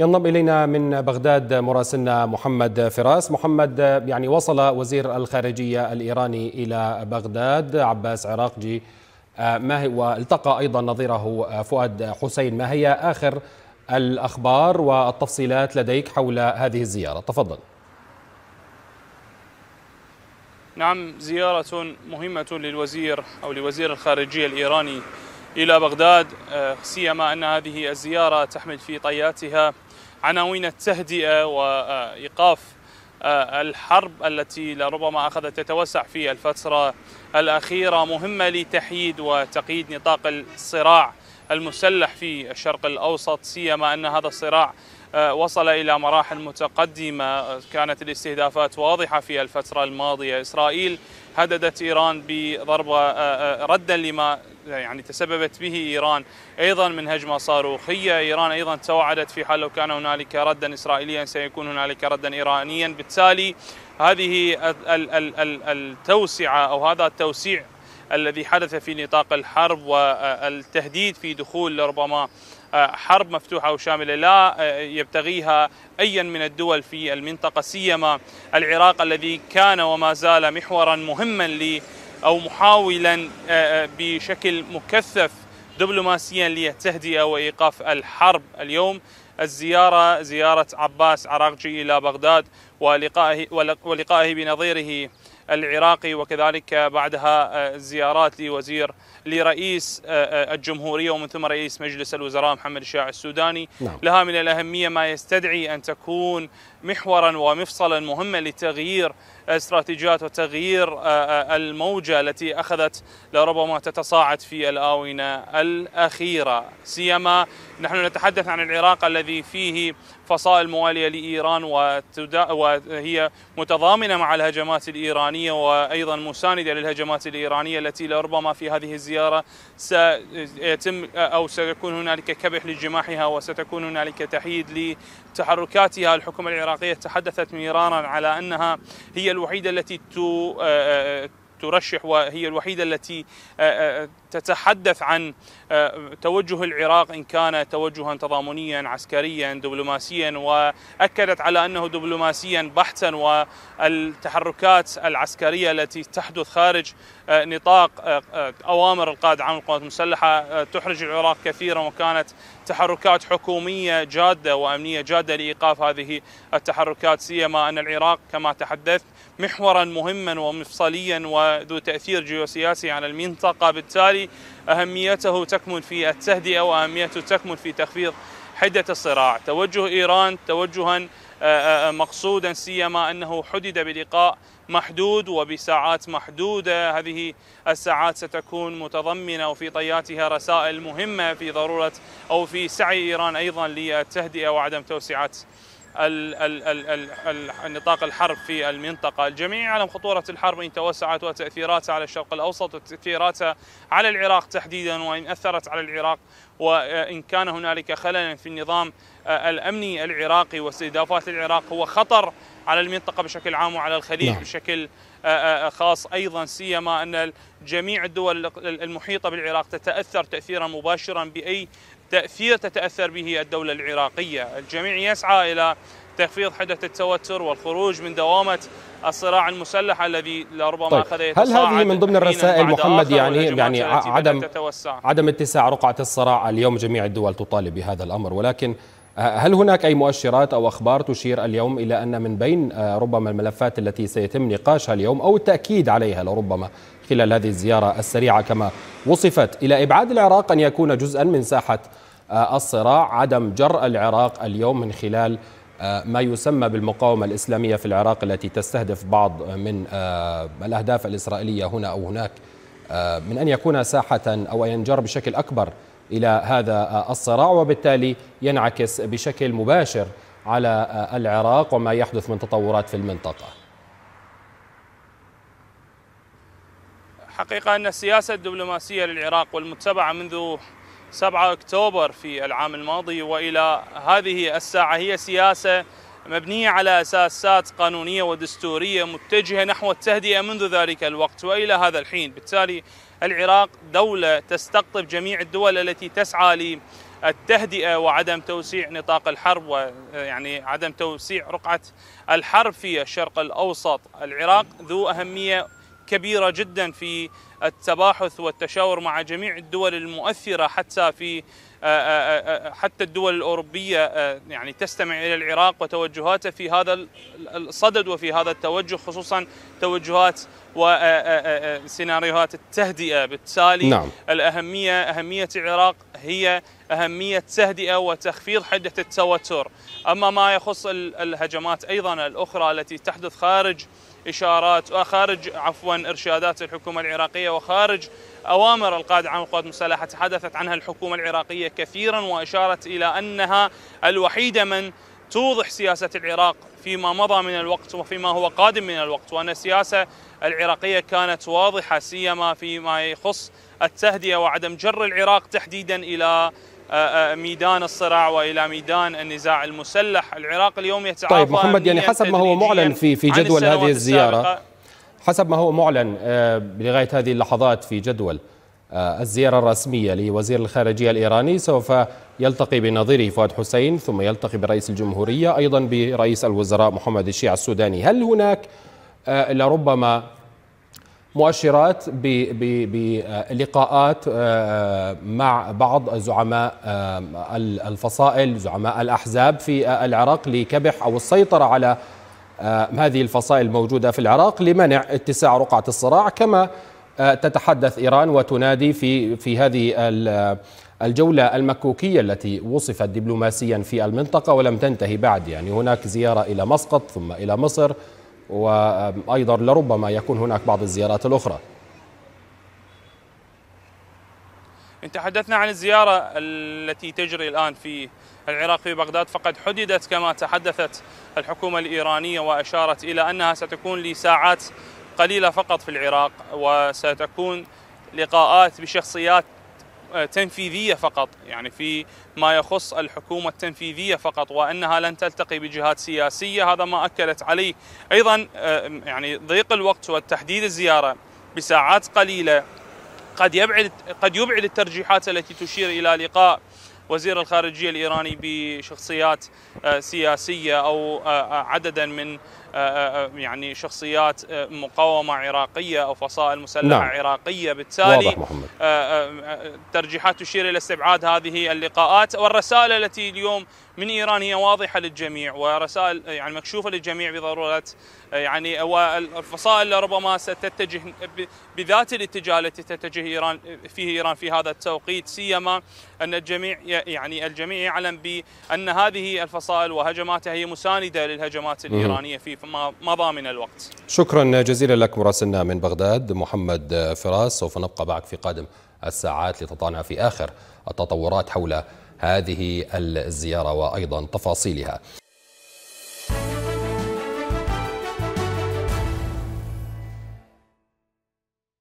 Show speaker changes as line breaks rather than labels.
ينضم الينا من بغداد مراسلنا محمد فراس، محمد يعني وصل وزير الخارجيه الايراني الى بغداد عباس عراقجي آه، ما هي والتقى ايضا نظيره آه، فؤاد حسين، ما هي اخر الاخبار والتفصيلات لديك حول هذه الزياره؟ تفضل.
نعم زيارة مهمة للوزير أو لوزير الخارجية الإيراني إلى بغداد آه، سيما أن هذه الزيارة تحمل في طياتها عناوين التهدئه وايقاف آه، الحرب التي لربما اخذت تتوسع في الفتره الاخيره مهمه لتحييد وتقييد نطاق الصراع المسلح في الشرق الاوسط سيما ان هذا الصراع آه، وصل الى مراحل متقدمه كانت الاستهدافات واضحه في الفتره الماضيه اسرائيل هددت ايران بضربه آه، ردا لما يعني تسببت به إيران أيضا من هجمة صاروخية إيران أيضا توعدت في حال لو كان هنالك ردا إسرائيليا سيكون هنالك ردا إيرانيا بالتالي هذه التوسعة أو هذا التوسيع الذي حدث في نطاق الحرب والتهديد في دخول ربما حرب مفتوحة وشاملة لا يبتغيها أيا من الدول في المنطقة سيما العراق الذي كان وما زال محورا مهما لي او محاولا آه، آه، بشكل مكثف دبلوماسيا للتهدئه وايقاف الحرب اليوم الزياره زياره عباس عراقجي الى بغداد ولقائه ولقائه بنظيره العراقي وكذلك بعدها آه، زيارات لوزير لرئيس الجمهوريه ومن ثم رئيس مجلس الوزراء محمد الشاع السوداني نعم. لها من الاهميه ما يستدعي ان تكون محورا ومفصلا مهما لتغيير استراتيجيات وتغيير آه، آه، الموجة التي أخذت لربما تتصاعد في الآونة الأخيرة سيما نحن نتحدث عن العراق الذي فيه فصائل موالية لإيران وهي متضامنة مع الهجمات الإيرانية وأيضا مساندة للهجمات الإيرانية التي لربما في هذه الزيارة سيتم أو سيكون هنالك كبح لجماحها وستكون هنالك تحييد لتحركاتها الحكومة العراقية العراقية تحدثت مرارا على أنها هي الوحيدة التي آه، آه، ترشح وهي الوحيدة التي آه، آه، تتحدث عن آه، توجه العراق إن كان توجها تضامنيا عسكريا دبلوماسيا وأكدت على أنه دبلوماسيا بحتا والتحركات العسكرية التي تحدث خارج نطاق أوامر القائد عام القوات المسلحة تحرج العراق كثيرا وكانت تحركات حكومية جادة وأمنية جادة لإيقاف هذه التحركات سيما أن العراق كما تحدثت محورا مهما ومفصليا وذو تأثير جيوسياسي على المنطقة بالتالي أهميته تكمن في التهدئة وأهميته تكمن في تخفيض حدة الصراع توجه إيران توجها آه، آه، آه، مقصودا سيما أنه حدد بلقاء محدود وبساعات محدودة هذه الساعات ستكون متضمنة وفي طياتها رسائل مهمة في ضرورة أو في سعي إيران أيضا للتهدئة وعدم توسعة النطاق الحرب في المنطقة الجميع يعلم خطورة الحرب إن توسعت وتأثيراتها على الشرق الأوسط وتأثيراتها على العراق تحديدا وإن أثرت على العراق وإن كان هنالك خللا في النظام آه، الأمني العراقي واستهدافات العراق هو خطر على المنطقة بشكل عام وعلى الخليج نعم. بشكل آه، آه، آه، خاص ايضا سيما ان جميع الدول المحيطه بالعراق تتاثر تاثيرا مباشرا باي تاثير تتاثر به الدوله العراقيه، الجميع يسعى الى تخفيض حده التوتر والخروج من دوامه الصراع المسلح الذي لربما طيب. اخذ هل هذه من ضمن الرسائل محمد يعني يعني عدم
عدم اتساع رقعه الصراع اليوم جميع الدول تطالب بهذا الامر ولكن هل هناك أي مؤشرات أو أخبار تشير اليوم إلى أن من بين آه، ربما الملفات التي سيتم نقاشها اليوم أو التأكيد عليها لربما خلال هذه الزيارة السريعة كما وصفت إلى إبعاد العراق أن يكون جزءا من ساحة آه، الصراع عدم جر العراق اليوم من خلال آه، ما يسمى بالمقاومة الإسلامية في العراق التي تستهدف بعض من الأهداف الإسرائيلية هنا أو هناك من أن يكون ساحة أو أن ينجر بشكل أكبر إلى هذا الصراع وبالتالي ينعكس بشكل مباشر على العراق وما يحدث من تطورات في المنطقة
حقيقة أن السياسة الدبلوماسية للعراق والمتبعة منذ 7 أكتوبر في العام الماضي وإلى هذه الساعة هي سياسة مبنية على أساسات قانونية ودستورية متجهة نحو التهدئة منذ ذلك الوقت وإلى هذا الحين بالتالي العراق دولة تستقطب جميع الدول التي تسعى للتهدئة وعدم توسيع نطاق الحرب ويعني عدم توسيع رقعة الحرب في الشرق الأوسط العراق ذو أهمية كبيرة جدا في التباحث والتشاور مع جميع الدول المؤثرة حتى في آه، آه، آه، حتى الدول الأوروبية يعني تستمع إلى العراق وتوجهاته في هذا الصدد وفي هذا التوجه خصوصا توجهات وسيناريوهات التهدئة بالتالي نعم. الأهمية أهمية العراق هي أهمية تهدئة وتخفيض حدة التوتر أما ما يخص الهجمات أيضا الأخرى التي تحدث خارج إشارات وخارج عفوا إرشادات الحكومة العراقية وخارج أوامر القادة عام القوات المسلحة تحدثت عنها الحكومة العراقية كثيرا وأشارت إلى أنها الوحيدة من توضح سياسة العراق فيما مضى من الوقت وفيما هو قادم من الوقت وأن السياسة العراقية كانت واضحة سيما فيما يخص التهدئة وعدم جر العراق تحديدا إلى آه، آه، ميدان
الصراع والى ميدان النزاع المسلح، العراق اليوم يتعاطى طيب محمد يعني حسب ما هو معلن في في جدول هذه الزياره حسب ما هو معلن آه، لغاية هذه اللحظات في جدول آه، الزيارة الرسمية لوزير الخارجية الإيراني سوف يلتقي بنظيره فؤاد حسين ثم يلتقي برئيس الجمهورية أيضا برئيس الوزراء محمد الشيع السوداني هل هناك آه، لربما مؤشرات بلقاءات مع بعض زعماء الفصائل زعماء الأحزاب في العراق لكبح أو السيطرة على آه، هذه الفصائل الموجودة في العراق لمنع اتساع رقعة الصراع كما آه، تتحدث إيران وتنادي في في هذه الجولة المكوكية التي وصفت دبلوماسيا في المنطقة ولم تنتهي بعد يعني هناك زيارة إلى مسقط ثم إلى مصر وأيضا لربما يكون هناك بعض الزيارات الأخرى
تحدثنا عن الزيارة التي تجري الآن في العراق في بغداد فقد حددت كما تحدثت الحكومة الإيرانية وأشارت إلى أنها ستكون لساعات قليلة فقط في العراق وستكون لقاءات بشخصيات آه، تنفيذيه فقط يعني في ما يخص الحكومه التنفيذيه فقط وانها لن تلتقي بجهات سياسيه هذا ما اكدت عليه ايضا آه، يعني ضيق الوقت وتحديد الزياره بساعات قليله قد يبعد قد يبعد الترجيحات التي تشير الى لقاء وزير الخارجيه الايراني بشخصيات آه، سياسيه او آه، آه، عددا من آه، آه، آه، يعني شخصيات مقاومه عراقيه او فصائل مسلحه نعم. عراقيه بالتالي ترجيحات تشير الى استبعاد هذه اللقاءات والرساله التي اليوم من ايران هي واضحه للجميع ورسائل يعني مكشوفه للجميع بضروره يعني والفصائل ربما ستتجه بذات الاتجاه التي تتجه ايران فيه ايران في هذا التوقيت سيما ان الجميع يعني الجميع يعلم بان هذه الفصائل وهجماتها هي مسانده للهجمات الايرانيه في ما ما من الوقت
شكرا جزيلا لك مراسلنا من بغداد محمد فراس سوف نبقى معك في قادم الساعات لتطالع في آخر التطورات حول هذه الزيارة وأيضا تفاصيلها